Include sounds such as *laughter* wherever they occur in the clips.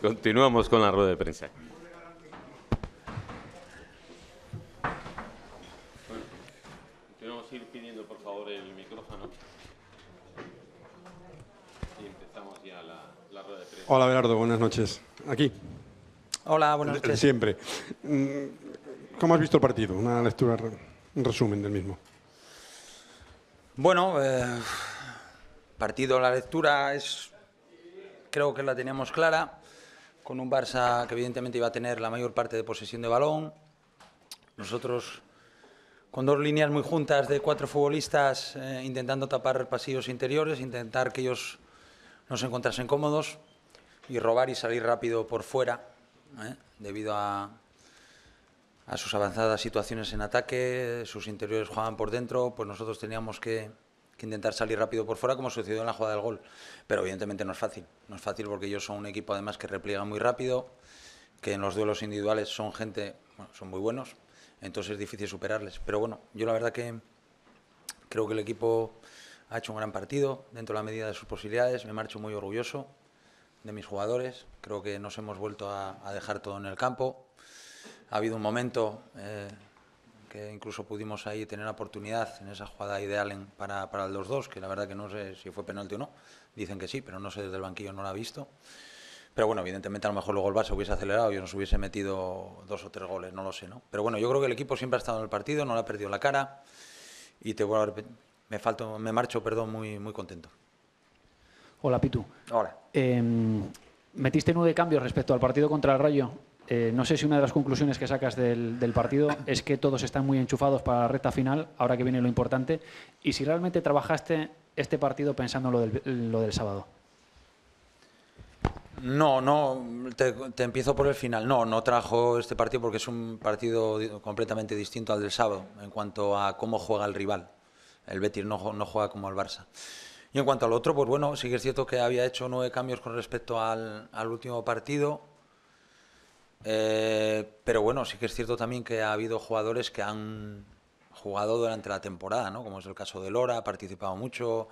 Continuamos con la rueda de prensa. Hola Berardo, buenas noches. Aquí. Hola, buenas noches. siempre. Mm, ¿Cómo has visto el partido? Una lectura, un resumen del mismo. Bueno, eh, partido, la lectura es creo que la teníamos clara con un Barça que evidentemente iba a tener la mayor parte de posesión de balón. Nosotros con dos líneas muy juntas de cuatro futbolistas eh, intentando tapar pasillos interiores, intentar que ellos nos encontrasen cómodos y robar y salir rápido por fuera, eh, debido a, a sus avanzadas situaciones en ataque, sus interiores jugaban por dentro, pues nosotros teníamos que intentar salir rápido por fuera, como sucedió en la jugada del gol. Pero evidentemente no es fácil. No es fácil porque ellos son un equipo además que repliega muy rápido, que en los duelos individuales son gente, son muy buenos, entonces es difícil superarles. Pero bueno, yo la verdad que creo que el equipo ha hecho un gran partido dentro de la medida de sus posibilidades. Me marcho muy orgulloso de mis jugadores. Creo que nos hemos vuelto a, dejar todo en el campo. Ha habido un momento eh, que incluso pudimos ahí tener oportunidad en esa jugada ideal para, para el 2-2, que la verdad que no sé si fue penalti o no, dicen que sí, pero no sé, desde el banquillo no la ha visto. Pero bueno, evidentemente a lo mejor luego el se hubiese acelerado y nos hubiese metido dos o tres goles, no lo sé, ¿no? Pero bueno, yo creo que el equipo siempre ha estado en el partido, no le ha perdido la cara y te me, falto, me marcho perdón, muy, muy contento. Hola, Pitu. Hola. Eh, metiste nueve cambios respecto al partido contra el Rayo. Eh, no sé si una de las conclusiones que sacas del, partido es que todos están muy enchufados para la recta final, ahora que viene lo importante, y si realmente trabajaste este partido pensando en lo del, sábado. No, no, te, empiezo por el final. No, no trajo este partido porque es un partido completamente distinto al del sábado en cuanto a cómo juega el rival. El Betis no, juega como el Barça. Y en cuanto al otro, pues bueno, sí que es cierto que había hecho nueve cambios con respecto al último partido eh, pero bueno, sí que es cierto también que ha habido jugadores que han jugado durante la temporada, ¿no? como es el caso de Lora, ha participado mucho,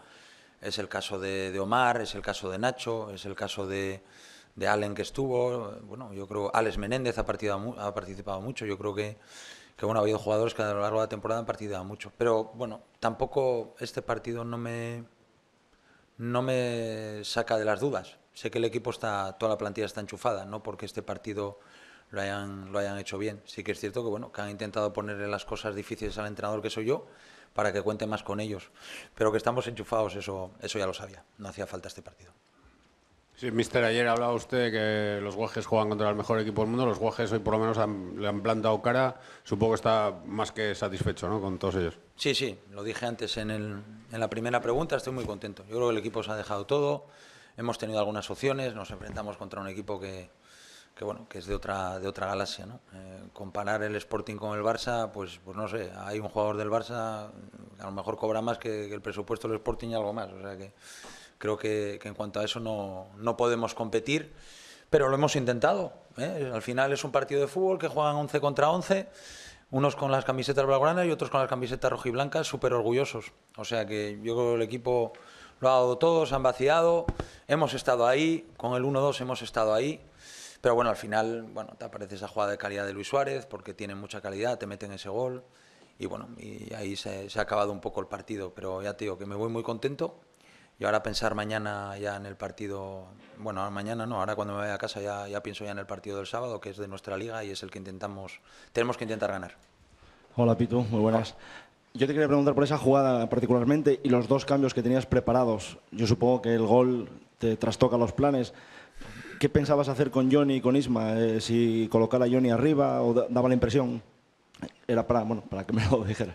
es el caso de, Omar, es el caso de Nacho, es el caso de, Allen que estuvo, bueno, yo creo, Alex Menéndez ha, partido, ha participado mucho, yo creo que, que bueno, ha habido jugadores que a lo largo de la temporada han participado mucho, pero bueno, tampoco este partido no me, no me saca de las dudas, sé que el equipo está, toda la plantilla está enchufada, no porque este partido lo hayan, lo hayan hecho bien. Sí que es cierto que, bueno, que han intentado ponerle las cosas difíciles al entrenador que soy yo para que cuente más con ellos. Pero que estamos enchufados, eso, eso ya lo sabía. No hacía falta este partido. Sí, mister, ayer hablaba usted que los guajes juegan contra el mejor equipo del mundo. Los guajes hoy por lo menos le han plantado cara. Supongo que está más que satisfecho con todos ellos. Sí, sí, lo dije antes en la primera pregunta. Estoy muy contento. Yo creo que el equipo se ha dejado todo. Hemos tenido algunas opciones. Nos enfrentamos contra un equipo que, que bueno, que es de otra, de otra galaxia, eh, comparar el Sporting con el Barça, pues, pues no sé, hay un jugador del Barça a lo mejor cobra más que, el presupuesto del Sporting y algo más, o sea que creo que, en cuanto a eso no, podemos competir, pero lo hemos intentado, ¿eh? al final es un partido de fútbol que juegan 11 contra 11, unos con las camisetas blaugranas y otros con las camisetas rojiblancas, súper orgullosos, o sea que yo creo que el equipo lo ha dado todo, se han vaciado, hemos estado ahí, con el 1-2 hemos estado ahí, pero bueno, al final bueno, te aparece esa jugada de calidad de Luis Suárez, porque tiene mucha calidad, te meten ese gol. Y bueno, y ahí se, ha acabado un poco el partido. Pero ya te digo que me voy muy contento. Y ahora pensar mañana ya en el partido, bueno, mañana no, ahora cuando me vaya a casa ya, ya pienso ya en el partido del sábado, que es de nuestra liga y es el que intentamos, tenemos que intentar ganar. Hola Pitu, muy buenas. Yo te quería preguntar por esa jugada particularmente y los dos cambios que tenías preparados. Yo supongo que el gol te trastoca los planes, ¿Qué pensabas hacer con Johnny y con Isma? Eh, si colocar a Johnny arriba o daba la impresión. Era para, bueno, para que me lo *laughs* dijeras.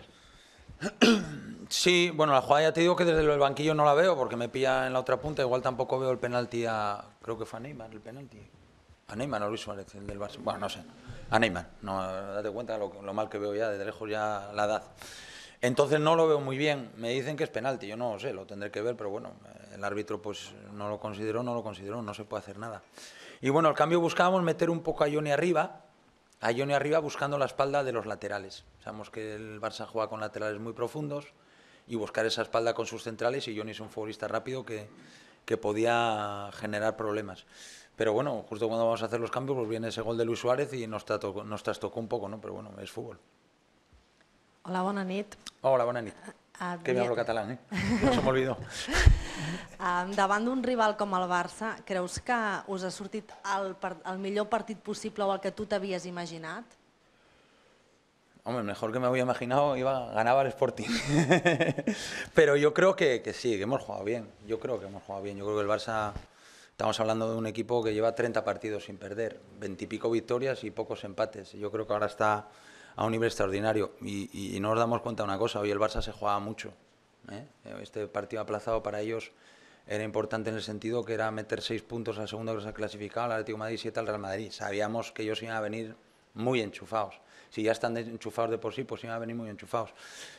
Sí, bueno, la jugada ya te digo que desde el banquillo no la veo porque me pilla en la otra punta. Igual tampoco veo el penalti a. Creo que fue a Neymar el penalti. A Neymar o Luis Suárez, del Barça. Bueno, no sé. A Neymar. No, date cuenta lo, lo mal que veo ya, desde lejos ya la edad. Entonces no lo veo muy bien. Me dicen que es penalti, yo no lo sé, lo tendré que ver, pero bueno, el árbitro pues no lo consideró, no lo consideró, no se puede hacer nada. Y bueno, al cambio buscábamos meter un poco a Johnny arriba, a Johnny arriba buscando la espalda de los laterales. Sabemos que el Barça juega con laterales muy profundos y buscar esa espalda con sus centrales y Johnny es un futbolista rápido que, que podía generar problemas. Pero bueno, justo cuando vamos a hacer los cambios, pues viene ese gol de Luis Suárez y nos, está nos trastocó un poco, ¿no? Pero bueno, es fútbol. Hola, bona nit. Hola, bona nit. Ah, que me hablo català, eh? No *laughs* se m'olvidó. Uh, davant d'un rival com el Barça, creus que us ha sortit el, el millor partit possible o el que tu t'havies imaginat? Hombre, mejor que me había imaginado, iba, ganaba el Sporting. *laughs* Pero yo creo que, que sí, que hemos jugado bien. Yo creo que hemos jugado bien. Yo creo que el Barça, estamos hablando de un equipo que lleva 30 partidos sin perder, 20 y pico victorias y pocos empates. Yo creo que ahora está a un nivel extraordinario. Y, no nos damos cuenta de una cosa, hoy el Barça se jugaba mucho. ¿eh? Este partido aplazado para ellos era importante en el sentido que era meter seis puntos al segundo que se ha clasificado, al Atlético Madrid y siete al Real Madrid. Sabíamos que ellos iban a venir muy enchufados. Si ya están enchufados de por sí, pues iban a venir muy enchufados.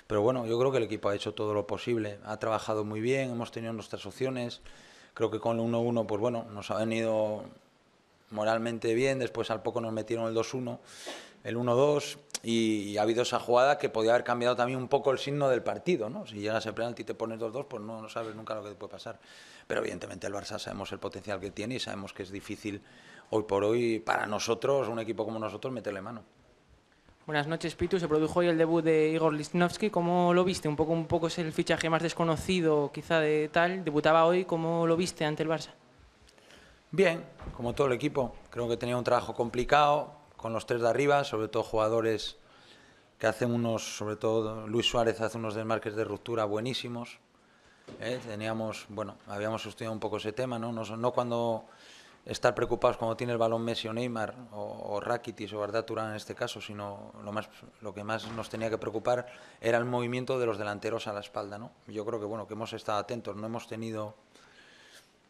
Pero bueno, yo creo que el equipo ha hecho todo lo posible. Ha trabajado muy bien, hemos tenido nuestras opciones. Creo que con el 1-1, pues bueno, nos ha venido moralmente bien. Después al poco nos metieron el 2-1, el 1-2 y ha habido esa jugada que podía haber cambiado también un poco el signo del partido, ¿no? Si llegas al penalti y te pones 2-2, pues no, sabes nunca lo que te puede pasar. Pero evidentemente el Barça sabemos el potencial que tiene y sabemos que es difícil hoy por hoy para nosotros, un equipo como nosotros, meterle mano. Buenas noches, Pitu. Se produjo hoy el debut de Igor Lisnovsky. ¿Cómo lo viste? Un poco, un poco es el fichaje más desconocido, quizá de tal. Debutaba hoy. ¿Cómo lo viste ante el Barça? Bien, como todo el equipo. Creo que tenía un trabajo complicado, con los tres de arriba, sobre todo jugadores que hacen unos, sobre todo Luis Suárez hace unos desmarques de ruptura buenísimos. ¿eh? Teníamos, bueno, habíamos estudiado un poco ese tema, ¿no? No, cuando estar preocupados cuando tiene el balón Messi o Neymar o, Rakitic o Arda en este caso, sino lo, más, lo que más nos tenía que preocupar era el movimiento de los delanteros a la espalda, ¿no? Yo creo que, bueno, que hemos estado atentos, no hemos tenido,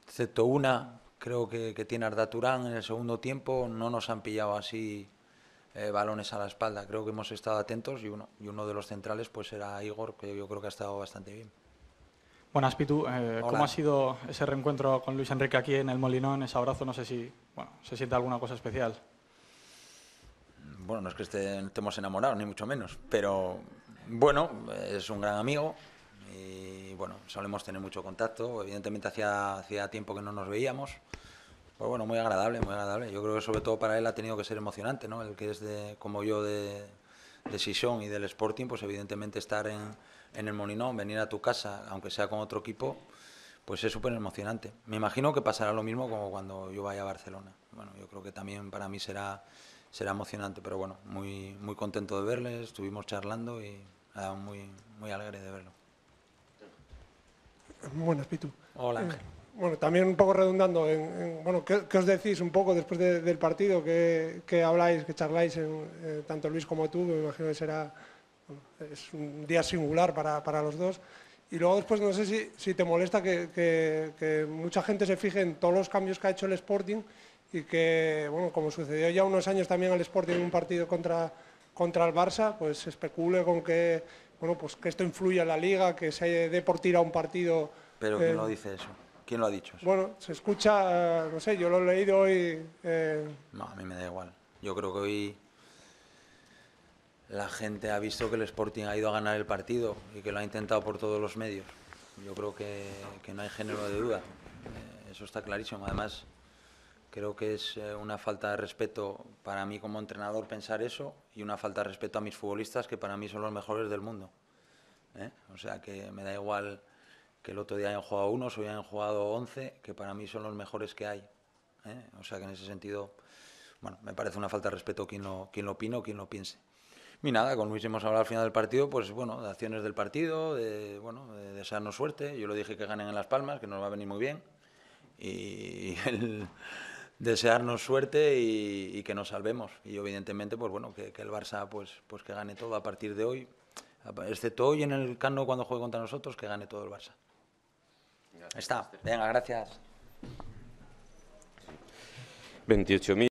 excepto una creo que, que tiene Arda Turán en el segundo tiempo, no nos han pillado así eh, balones a la espalda. Creo que hemos estado atentos y uno, y uno de los centrales pues era Igor, que yo creo que ha estado bastante bien. bueno Pitu. Eh, ¿Cómo ha sido ese reencuentro con Luis Enrique aquí en el Molinón, ese abrazo? No sé si se siente alguna cosa especial. Bueno, no es que estemos enamorados, ni mucho menos, pero bueno, es un gran amigo bueno, solemos tener mucho contacto. Evidentemente hacía, hacía tiempo que no nos veíamos. Pues bueno, muy agradable, muy agradable. Yo creo que sobre todo para él ha tenido que ser emocionante, ¿no? El que es de, como yo de, de Sison y del Sporting, pues evidentemente estar en, el Moninón, venir a tu casa, aunque sea con otro equipo, pues es súper emocionante. Me imagino que pasará lo mismo como cuando yo vaya a Barcelona. Bueno, yo creo que también para mí será, será emocionante, pero bueno, muy, muy contento de verle. estuvimos charlando y muy, muy alegre de verlo. Buenas, Pitu. Hola, Ángel. Eh, bueno, también un poco redundando, en, bueno, ¿qué, os decís un poco después del partido? Que habláis, que charláis, en, eh, tanto Luis como tú? Me imagino que será es un día singular para, para, los dos. Y luego después, no sé si, si te molesta que, mucha gente se fije en todos los cambios que ha hecho el Sporting y que, bueno, como sucedió ya unos años también al Sporting en un partido contra, contra el Barça, pues se especule con que bueno, pues que esto influya en la liga, que se dé por un partido. Pero ¿quién lo eh, dice eso? ¿Quién lo ha dicho? Eso? Bueno, se escucha, eh, no sé, yo lo he leído hoy. Eh. No, a mí me da igual. Yo creo que hoy la gente ha visto que el Sporting ha ido a ganar el partido y que lo ha intentado por todos los medios. Yo creo que, no hay género de duda. eso está clarísimo. Además, Creo que es eh, una falta de respeto para mí como entrenador pensar eso y una falta de respeto a mis futbolistas que para mí son los mejores del mundo. ¿eh? O sea que me da igual que el otro día hayan jugado unos o hayan jugado once, que para mí son los mejores que hay. ¿eh? O sea que en ese sentido, bueno, me parece una falta de respeto quien lo, quien lo opine o quien lo piense. Y nada, con Luis hemos hablado al final del partido, pues bueno, de acciones del partido, de, bueno, de desearnos suerte. Yo lo dije que ganen en Las Palmas, que nos va a venir muy bien. Y el *laughs* desearnos suerte y, que nos salvemos. Y evidentemente, pues bueno, que, el Barça pues, pues que gane todo a partir de hoy, excepto hoy en el Cano cuando juegue contra nosotros, que gane todo el Barça. Está, venga, gracias. 28.000.